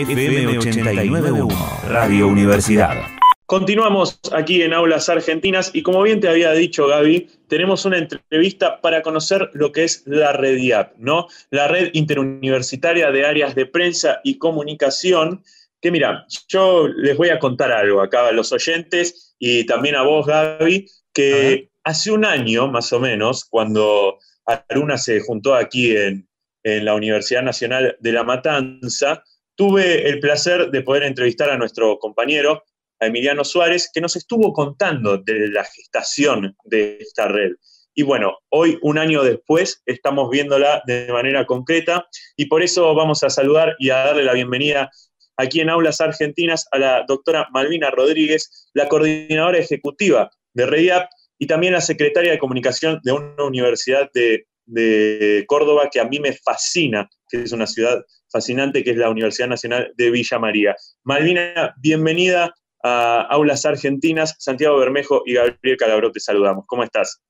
FM 891 Radio Universidad. Continuamos aquí en Aulas Argentinas y como bien te había dicho Gaby, tenemos una entrevista para conocer lo que es la Red ¿no? La red interuniversitaria de áreas de prensa y comunicación. Que mira, yo les voy a contar algo acá a los oyentes y también a vos, Gaby, que hace un año más o menos, cuando Aruna se juntó aquí en la Universidad Nacional de La Matanza, tuve el placer de poder entrevistar a nuestro compañero, a Emiliano Suárez, que nos estuvo contando de la gestación de esta red. Y bueno, hoy, un año después, estamos viéndola de manera concreta y por eso vamos a saludar y a darle la bienvenida aquí en Aulas Argentinas a la doctora Malvina Rodríguez, la coordinadora ejecutiva de REDIAP y también la secretaria de comunicación de una universidad de, de Córdoba que a mí me fascina, que es una ciudad fascinante que es la Universidad Nacional de Villa María. Malvina, bienvenida a Aulas Argentinas. Santiago Bermejo y Gabriel Calabro te saludamos. ¿Cómo estás?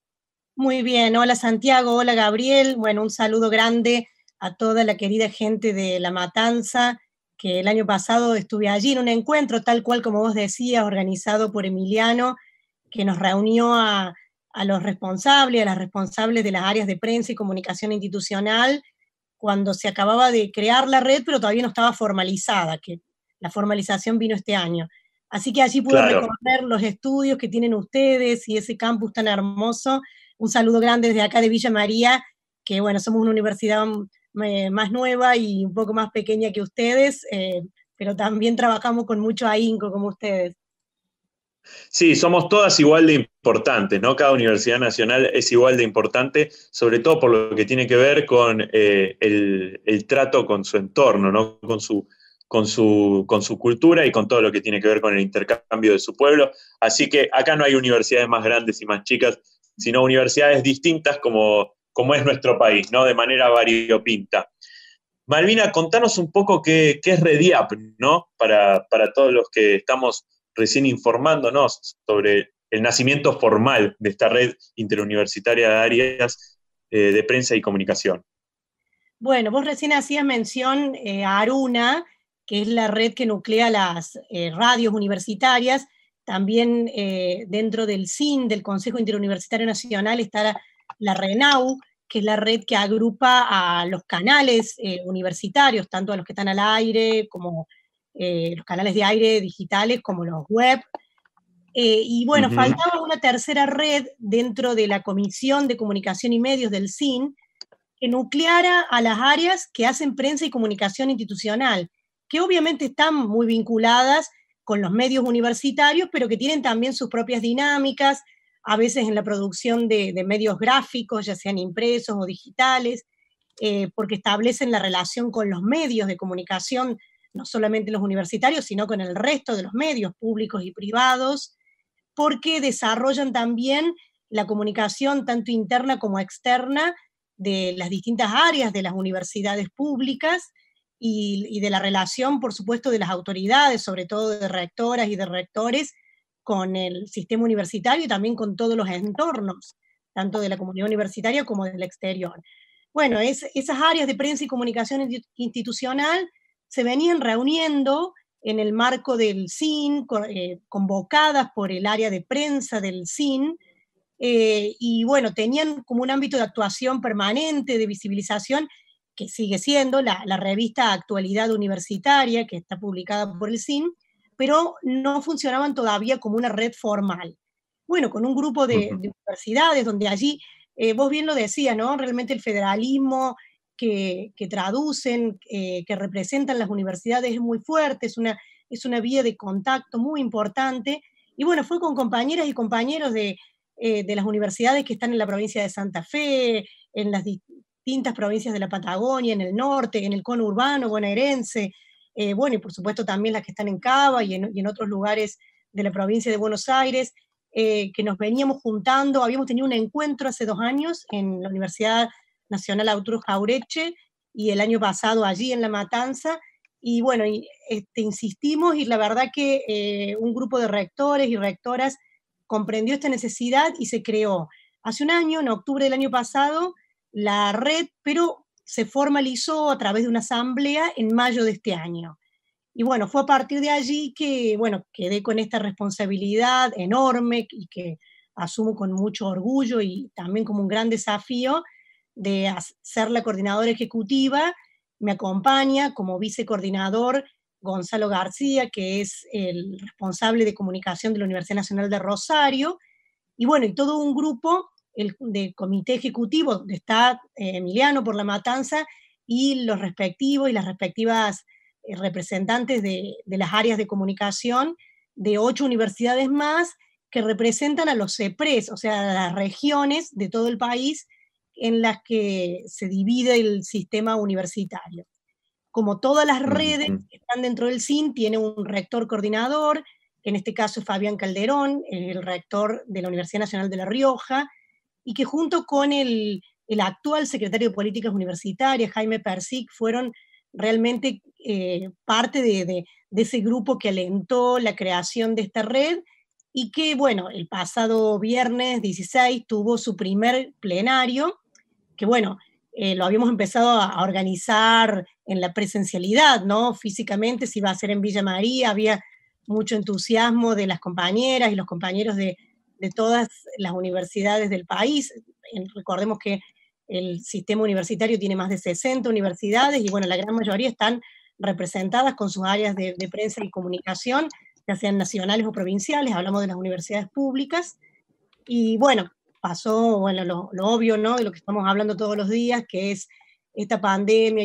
Muy bien, hola Santiago, hola Gabriel. Bueno, un saludo grande a toda la querida gente de La Matanza, que el año pasado estuve allí en un encuentro, tal cual como vos decías, organizado por Emiliano, que nos reunió a, a los responsables, a las responsables de las áreas de prensa y comunicación institucional, cuando se acababa de crear la red, pero todavía no estaba formalizada, que la formalización vino este año. Así que allí pude recorrer los estudios que tienen ustedes y ese campus tan hermoso. Un saludo grande desde acá de Villa María, que bueno, somos una universidad mm, eh, más nueva y un poco más pequeña que ustedes, eh, pero también trabajamos con mucho ahínco como ustedes. Sí, somos todas igual de Importante, ¿no? Cada universidad nacional es igual de importante, sobre todo por lo que tiene que ver con eh, el, trato con su entorno, ¿no? Con su, con, su, con su cultura y con todo lo que tiene que ver con el intercambio de su pueblo. Así que acá no hay universidades más grandes y más chicas, sino universidades distintas como, como es nuestro país, ¿no? De manera variopinta. Malvina, contanos un poco qué, qué es Rediap, ¿no? Para, para todos los que estamos recién informándonos sobre el nacimiento formal de esta red interuniversitaria de áreas eh, de prensa y comunicación. Bueno, vos recién hacías mención eh, a Aruna, que es la red que nuclea las eh, radios universitarias. También dentro del SIN, del Consejo Interuniversitario Nacional, está la, la, RENAU, que es la red que agrupa a los canales universitarios, tanto a los que están al aire como los canales de aire digitales como los web eh, y bueno, faltaba una tercera red dentro de la Comisión de Comunicación y Medios del CIN que nucleara a las áreas que hacen prensa y comunicación institucional, que obviamente están muy vinculadas con los medios universitarios, pero que tienen también sus propias dinámicas, a veces en la producción de, medios gráficos, ya sean impresos o digitales, eh, porque establecen la relación con los medios de comunicación, no solamente los universitarios, sino con el resto de los medios públicos y privados porque desarrollan también la comunicación tanto interna como externa de las distintas áreas de las universidades públicas y, de la relación, por supuesto, de las autoridades, sobre todo de rectoras y de rectores, con el sistema universitario y también con todos los entornos, tanto de la comunidad universitaria como del exterior. Bueno, es, esas áreas de prensa y comunicación institucional se venían reuniendo en el marco del CIN, eh, convocadas por el área de prensa del CIN, eh, y bueno, tenían como un ámbito de actuación permanente, de visibilización, que sigue siendo la, la revista Actualidad Universitaria, que está publicada por el CIN, pero no funcionaban todavía como una red formal. Bueno, con un grupo de, universidades donde allí, eh, vos bien lo decías, ¿no? Realmente el federalismo, que, traducen, eh, que representan las universidades es muy fuerte, es una, es una vía de contacto muy importante. Y bueno, fue con compañeras y compañeros de, eh, las universidades que están en la provincia de Santa Fe, en las distintas provincias de la Patagonia, en el norte, en el cono urbano bonaerense, eh, bueno, y por supuesto también las que están en Cava y en, otros lugares de la provincia de Buenos Aires, que nos veníamos juntando, habíamos tenido un encuentro hace dos años en la Universidad Nacional Arturo Jaureche y el año pasado allí en La Matanza. Y bueno, este, insistimos y la verdad que eh, un grupo de rectores y rectoras comprendió esta necesidad y se creó. Hace un año, en octubre del año pasado, la red, pero se formalizó a través de una asamblea en mayo de este año. Y bueno, fue a partir de allí que, bueno, quedé con esta responsabilidad enorme y que asumo con mucho orgullo y también como un gran desafío de ser la coordinadora ejecutiva, me acompaña como vicecoordinador Gonzalo García, que es el responsable de comunicación de la Universidad Nacional de Rosario, y bueno, y todo un grupo el, de comité ejecutivo, donde está eh, Emiliano por la matanza, y los respectivos y las respectivas eh, representantes de, de las áreas de comunicación de ocho universidades más que representan a los CEPRES, o sea, a las regiones de todo el país en las que se divide el sistema universitario. Como todas las redes que están dentro del sin tiene un rector coordinador, que en este caso es Fabián Calderón, el rector de la Universidad Nacional de La Rioja, y que junto con el, actual secretario de Políticas Universitarias, Jaime Persic, fueron realmente eh, parte de, de ese grupo que alentó la creación de esta red y que, bueno, el pasado viernes 16 tuvo su primer plenario que bueno, eh, lo habíamos empezado a organizar en la presencialidad, ¿no? Físicamente si va a ser en Villa María, había mucho entusiasmo de las compañeras y los compañeros de, todas las universidades del país. Recordemos que el sistema universitario tiene más de 60 universidades y bueno, la gran mayoría están representadas con sus áreas de, de prensa y comunicación, ya sean nacionales o provinciales, hablamos de las universidades públicas. Y bueno, pasó, bueno, lo, obvio, ¿no? De lo que estamos hablando todos los días, que es esta pandemia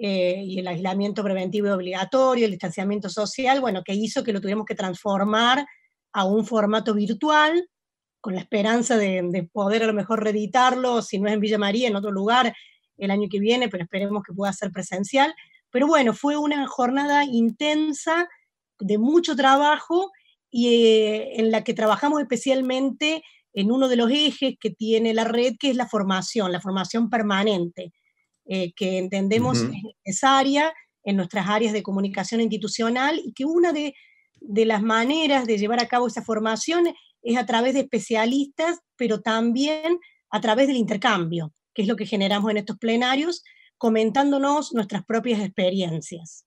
eh, y el, aislamiento preventivo y obligatorio, el distanciamiento social, bueno, que hizo que lo tuviéramos que transformar a un formato virtual, con la esperanza de, poder a lo mejor reeditarlo, si no es en Villa María, en otro lugar el año que viene, pero esperemos que pueda ser presencial. Pero bueno, fue una jornada intensa, de mucho trabajo, y eh, en la que trabajamos especialmente en uno de los ejes que tiene la red, que es la formación, la formación permanente, eh, que entendemos es necesaria en nuestras áreas de comunicación institucional y que una de las maneras de llevar a cabo esa formación es a través de especialistas, pero también a través del intercambio, que es lo que generamos en estos plenarios, comentándonos nuestras propias experiencias.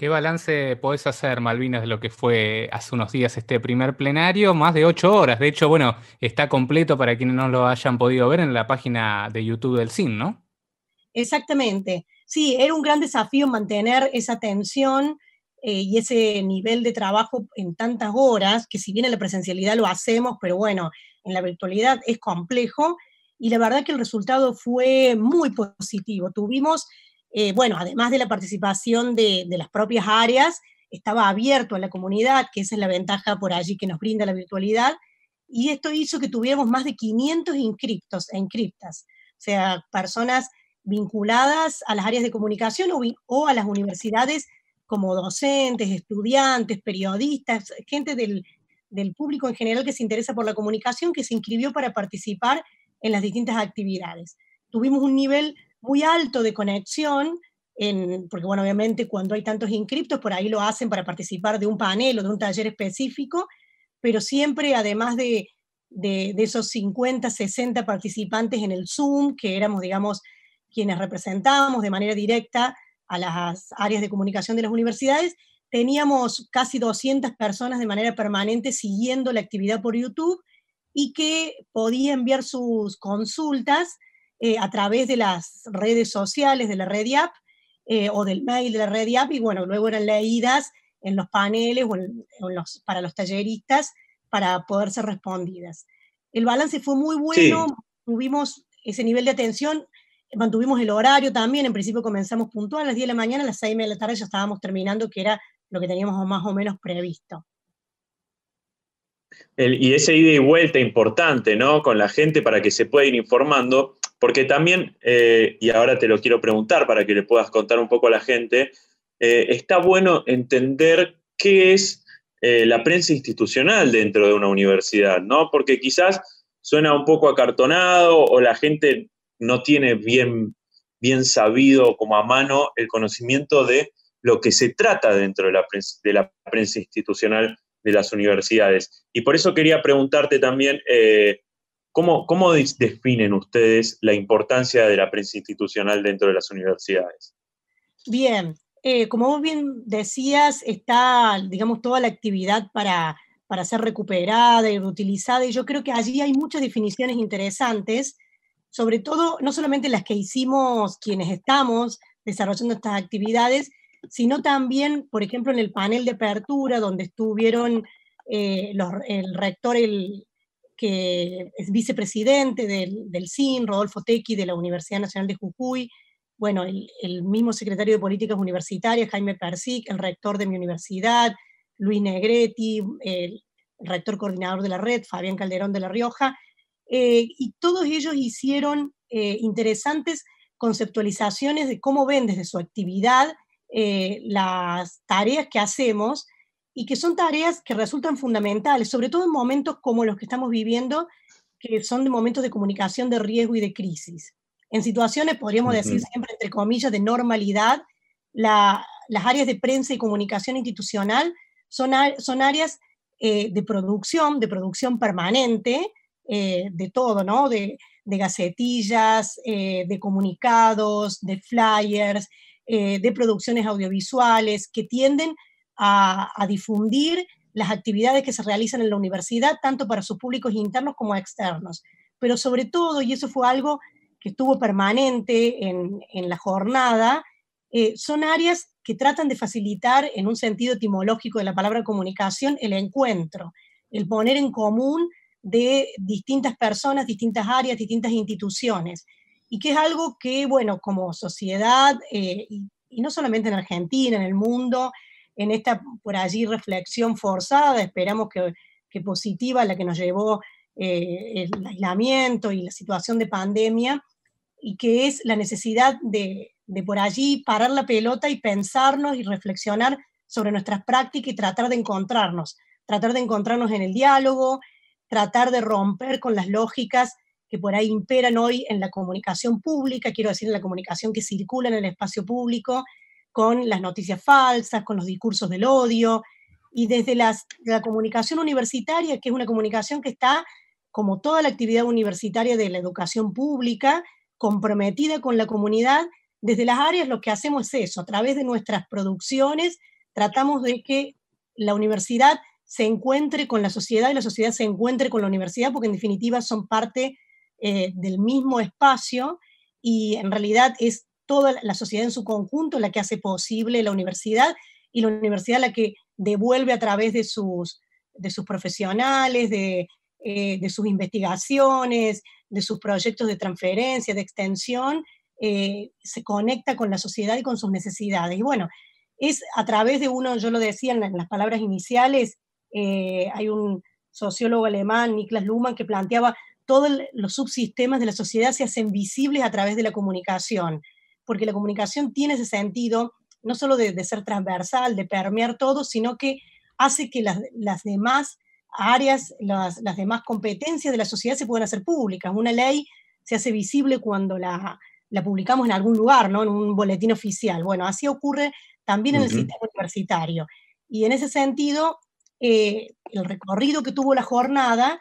¿Qué balance podés hacer, Malvinas, de lo que fue hace unos días este primer plenario? Más de ocho horas. De hecho, bueno, está completo para quienes no lo hayan podido ver en la página de YouTube del CIN, ¿no? Exactamente. Sí, era un gran desafío mantener esa tensión eh, y ese nivel de trabajo en tantas horas, que si bien en la presencialidad lo hacemos, pero bueno, en la virtualidad es complejo. Y la verdad que el resultado fue muy positivo. Tuvimos eh, bueno, además de la participación de, las propias áreas, estaba abierto a la comunidad, que esa es la ventaja por allí que nos brinda la virtualidad, y esto hizo que tuviéramos más de 500 inscriptos e inscriptas, o sea, personas vinculadas a las áreas de comunicación o, a las universidades como docentes, estudiantes, periodistas, gente del, del público en general que se interesa por la comunicación, que se inscribió para participar en las distintas actividades. Tuvimos un nivel muy alto de conexión, porque bueno, obviamente cuando hay tantos inscriptos, por ahí lo hacen para participar de un panel o de un taller específico, pero siempre además de, de esos 50, 60 participantes en el Zoom, que éramos, digamos, quienes representábamos de manera directa a las áreas de comunicación de las universidades, teníamos casi 200 personas de manera permanente siguiendo la actividad por YouTube y que podía enviar sus consultas eh, a través de las redes sociales, de la red app eh, o del mail de la red app, y bueno, luego eran leídas en los paneles o los, para los talleristas para poder ser respondidas. El balance fue muy bueno, tuvimos ese nivel de atención, mantuvimos el horario también, en principio comenzamos puntual a las 10 de la mañana, a las 6 de la tarde ya estábamos terminando, que era lo que teníamos más o menos previsto. y ese ida y vuelta importante, ¿no? Con la gente para que se pueda ir informando. Porque también, eh, y ahora te lo quiero preguntar para que le puedas contar un poco a la gente, eh, está bueno entender qué es eh, la prensa institucional dentro de una universidad, ¿no? Porque quizás suena un poco acartonado o la gente no tiene bien, bien sabido como a mano el conocimiento de lo que se trata dentro de la prensa institucional de las universidades. Y por eso quería preguntarte también ¿Cómo, definen ustedes la importancia de la prensa institucional dentro de las universidades? Bien, eh, como vos bien decías, está, digamos, toda la actividad para, para ser recuperada y reutilizada, y yo creo que allí hay muchas definiciones interesantes, sobre todo, no solamente las que hicimos quienes estamos desarrollando estas actividades, sino también, por ejemplo, en el panel de apertura, donde estuvieron eh, el rector, el, que es vicepresidente del, del CIN, Rodolfo Tequi de la Universidad Nacional de Jujuy, bueno, el, mismo secretario de Políticas Universitarias, Jaime Persic, el rector de mi universidad, Luis Negretti, el rector coordinador de la red, Fabián Calderón de La Rioja, eh, y todos ellos hicieron eh, interesantes conceptualizaciones de cómo ven desde su actividad eh, las tareas que hacemos y que son tareas que resultan fundamentales, sobre todo en momentos como los que estamos viviendo, que son de momentos de comunicación de riesgo y de crisis. En situaciones, podríamos decir siempre, entre comillas, de normalidad, las áreas de prensa y comunicación institucional son, son áreas eh, de producción, de producción permanente, eh, de todo, ¿no? De, gacetillas, eh, de comunicados, de flyers, de producciones audiovisuales, que tienden a, difundir las actividades que se realizan en la universidad, tanto para sus públicos internos como externos. Pero sobre todo, y eso fue algo que estuvo permanente en, la jornada, eh, son áreas que tratan de facilitar, en un sentido etimológico de la palabra comunicación, el encuentro, el poner en común de distintas personas, distintas áreas, distintas instituciones. Y que es algo que, bueno, como sociedad, eh, y no solamente en Argentina, en el mundo, en esta por allí reflexión forzada, esperamos que, positiva, la que nos llevó eh, el aislamiento y la situación de pandemia, y que es la necesidad de, de por allí parar la pelota y pensarnos y reflexionar sobre nuestras prácticas y tratar de encontrarnos, tratar de encontrarnos en el diálogo, tratar de romper con las lógicas que por ahí imperan hoy en la comunicación pública, quiero decir, en la comunicación que circula en el espacio público, con las noticias falsas, con los discursos del odio, y desde las, la comunicación universitaria, que es una comunicación que está, como toda la actividad universitaria de la educación pública, comprometida con la comunidad, desde las áreas lo que hacemos es eso, a través de nuestras producciones, tratamos de que la universidad se encuentre con la sociedad y la sociedad se encuentre con la universidad, porque en definitiva son parte eh, del mismo espacio y en realidad es toda la sociedad en su conjunto la que hace posible la universidad y la universidad la que devuelve a través de sus, de sus profesionales, de, eh, sus investigaciones, de sus proyectos de transferencia, de extensión, eh, se conecta con la sociedad y con sus necesidades. Y bueno, es a través de uno, yo lo decía en, las palabras iniciales, eh, hay un sociólogo alemán, Niklas Luhmann, que planteaba todos los subsistemas de la sociedad se hacen visibles a través de la comunicación porque la comunicación tiene ese sentido, no solo de, ser transversal, de permear todo, sino que hace que las, demás áreas, las, demás competencias de la sociedad se puedan hacer públicas. Una ley se hace visible cuando la, publicamos en algún lugar, ¿no? en un boletín oficial. Bueno, así ocurre también en el sistema universitario. Y en ese sentido, eh, el recorrido que tuvo la jornada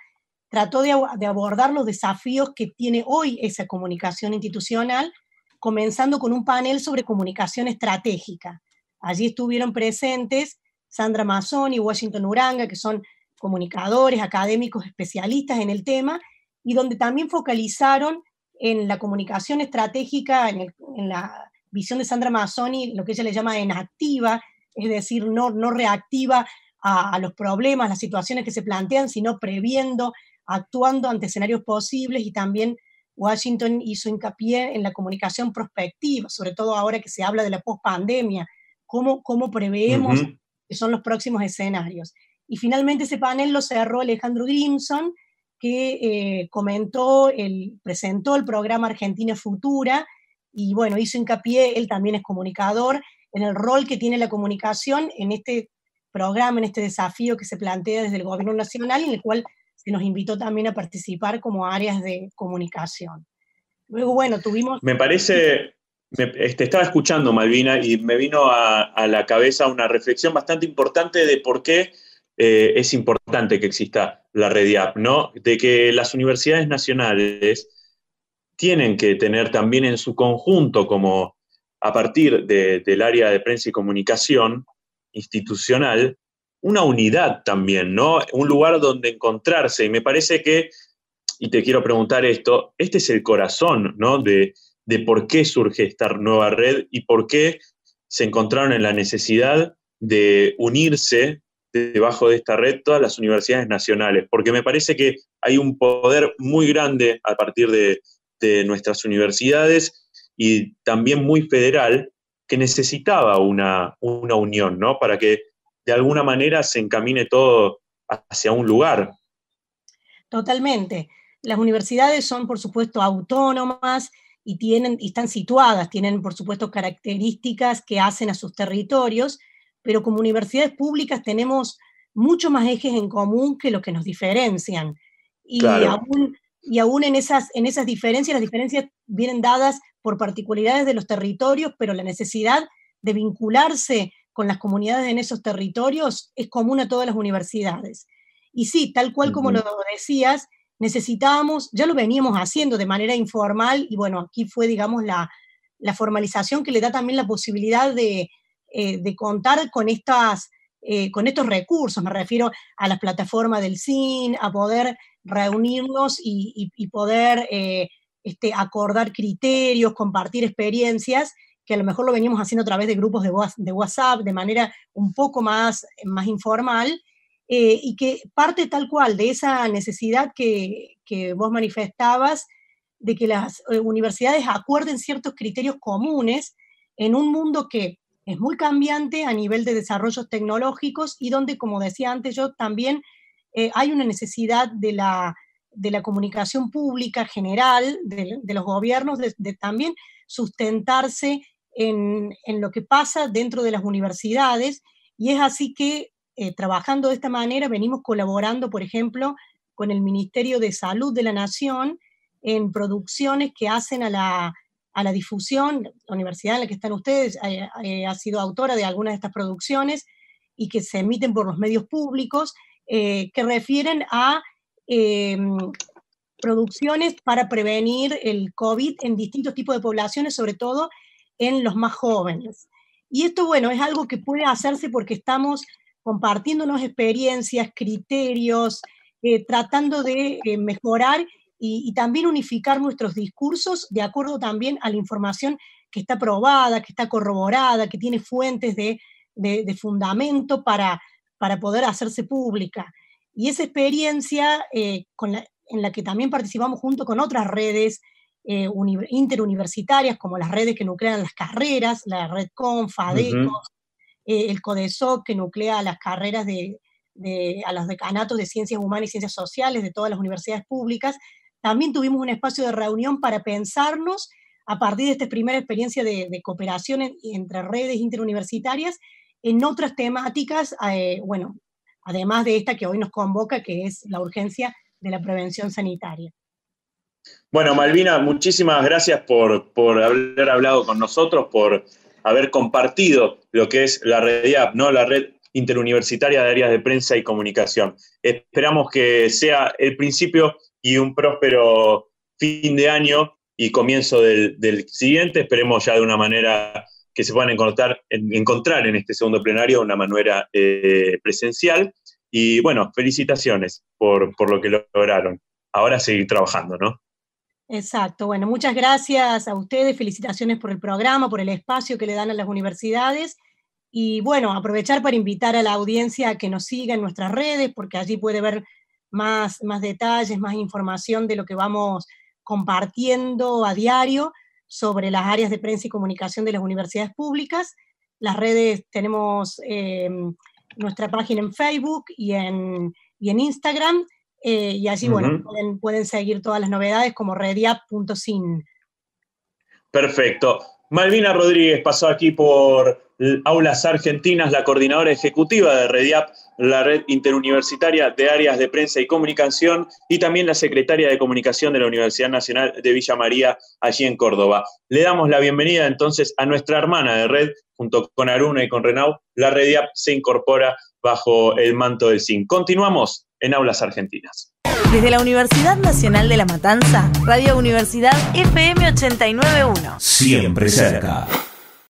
trató de, de, abordar los desafíos que tiene hoy esa comunicación institucional comenzando con un panel sobre comunicación estratégica. Allí estuvieron presentes Sandra Mazzoni y Washington Uranga, que son comunicadores, académicos, especialistas en el tema, y donde también focalizaron en la comunicación estratégica, en, la visión de Sandra Mazzoni, lo que ella le llama enactiva, es decir, no, reactiva a, a los problemas, las situaciones que se plantean, sino previendo, actuando ante escenarios posibles y también Washington hizo hincapié en la comunicación prospectiva, sobre todo ahora que se habla de la pospandemia, cómo, cómo preveemos que son los próximos escenarios. Y finalmente ese panel lo cerró Alejandro Grimson, que eh, comentó, el, presentó el programa Argentina Futura y bueno, hizo hincapié, él también es comunicador, en el rol que tiene la comunicación en este programa, en este desafío que se plantea desde el gobierno nacional, en el cual nos invitó también a participar como áreas de comunicación. Luego, bueno, tuvimos... Me parece, te este, estaba escuchando, Malvina, y me vino a, la cabeza una reflexión bastante importante de por qué eh, es importante que exista la red IAP, ¿no? De que las universidades nacionales tienen que tener también en su conjunto, como a partir del área de prensa y comunicación institucional, una unidad también, ¿no? Un lugar donde encontrarse. Y me parece que, y te quiero preguntar esto, este es el corazón, ¿no? De, de por qué surge esta nueva red y por qué se encontraron en la necesidad de unirse debajo de esta red todas las universidades nacionales, porque me parece que hay un poder muy grande a partir de, de nuestras universidades y también muy federal que necesitaba una, una unión, ¿no? Para que de alguna manera se encamine todo hacia un lugar. Totalmente. Las universidades son, por supuesto, autónomas y, tienen, y están situadas, tienen, por supuesto, características que hacen a sus territorios, pero como universidades públicas tenemos mucho más ejes en común que los que nos diferencian. Y, aún, y aún, en, esas, en esas diferencias, las diferencias vienen dadas por particularidades de los territorios, pero la necesidad de vincularse con las comunidades en esos territorios es común a todas las universidades. Y sí, tal cual como lo decías, necesitábamos, ya lo veníamos haciendo de manera informal y bueno, aquí fue, digamos, la, formalización que le da también la posibilidad de, eh, contar con, estas, eh, con estos recursos, me refiero a las plataformas del CIN, a poder reunirnos y, poder eh, este, acordar criterios, compartir experiencias que a lo mejor lo veníamos haciendo a través de grupos de, WhatsApp, de manera un poco más, más informal, eh, y que parte tal cual de esa necesidad que, que vos manifestabas de que las eh, universidades acuerden ciertos criterios comunes en un mundo que es muy cambiante a nivel de desarrollos tecnológicos y donde, como decía antes yo, también eh, hay una necesidad de la, de la comunicación pública general, de, los gobiernos, de, también sustentarse en, lo que pasa dentro de las universidades y es así que eh, trabajando de esta manera venimos colaborando, por ejemplo, con el Ministerio de Salud de la Nación en producciones que hacen a la, a la difusión. La universidad en la que están ustedes eh, eh, ha sido autora de algunas de estas producciones y que se emiten por los medios públicos, que refieren a producciones para prevenir el COVID en distintos tipos de poblaciones, sobre todo en los más jóvenes. Y esto, bueno, es algo que puede hacerse porque estamos compartiéndonos experiencias, criterios, eh, tratando de eh, mejorar y, también unificar nuestros discursos de acuerdo también a la información que está probada, que está corroborada, que tiene fuentes de, de, fundamento para, para poder hacerse pública. Y esa experiencia eh, con la, en la que también participamos junto con otras redes eh, interuniversitarias, como las redes que nuclean las carreras, la red FADECO, eh, el CODESOC, que nuclea las carreras de, a los decanatos de ciencias humanas y ciencias sociales de todas las universidades públicas. También tuvimos un espacio de reunión para pensarnos a partir de esta primera experiencia de, cooperación entre redes interuniversitarias en otras temáticas, eh, bueno, además de esta que hoy nos convoca, que es la urgencia de la prevención sanitaria. Bueno, Malvina, muchísimas gracias por, haber hablado con nosotros, por haber compartido lo que es la red IAP, ¿no? la red interuniversitaria de áreas de prensa y comunicación. Esperamos que sea el principio y un próspero fin de año y comienzo del, siguiente. Esperemos ya de una manera que se puedan encontrar, encontrar en este segundo plenario, una manera eh, presencial. Y bueno, felicitaciones por, por lo que lograron. Ahora seguir trabajando, ¿no? Exacto. Bueno, muchas gracias a ustedes, felicitaciones por el programa, por el espacio que le dan a las universidades. Y bueno, aprovechar para invitar a la audiencia a que nos siga en nuestras redes, porque allí puede ver más, más detalles, más información de lo que vamos compartiendo a diario sobre las áreas de prensa y comunicación de las universidades públicas. Las redes tenemos eh, nuestra página en Facebook y en, y en Instagram. Eh, y así bueno, pueden, seguir todas las novedades como redia.sin. Perfecto. Malvina Rodríguez pasó aquí por Aulas Argentinas, la coordinadora ejecutiva de Rediap, la red interuniversitaria de áreas de prensa y comunicación, y también la secretaria de comunicación de la Universidad Nacional de Villa María, allí en Córdoba. Le damos la bienvenida entonces a nuestra hermana de red, junto con Aruna y con Renau, la Rediap se incorpora bajo el manto del zinc. Continuamos en Aulas Argentinas. Desde la Universidad Nacional de La Matanza, Radio Universidad FM 891. Siempre cerca.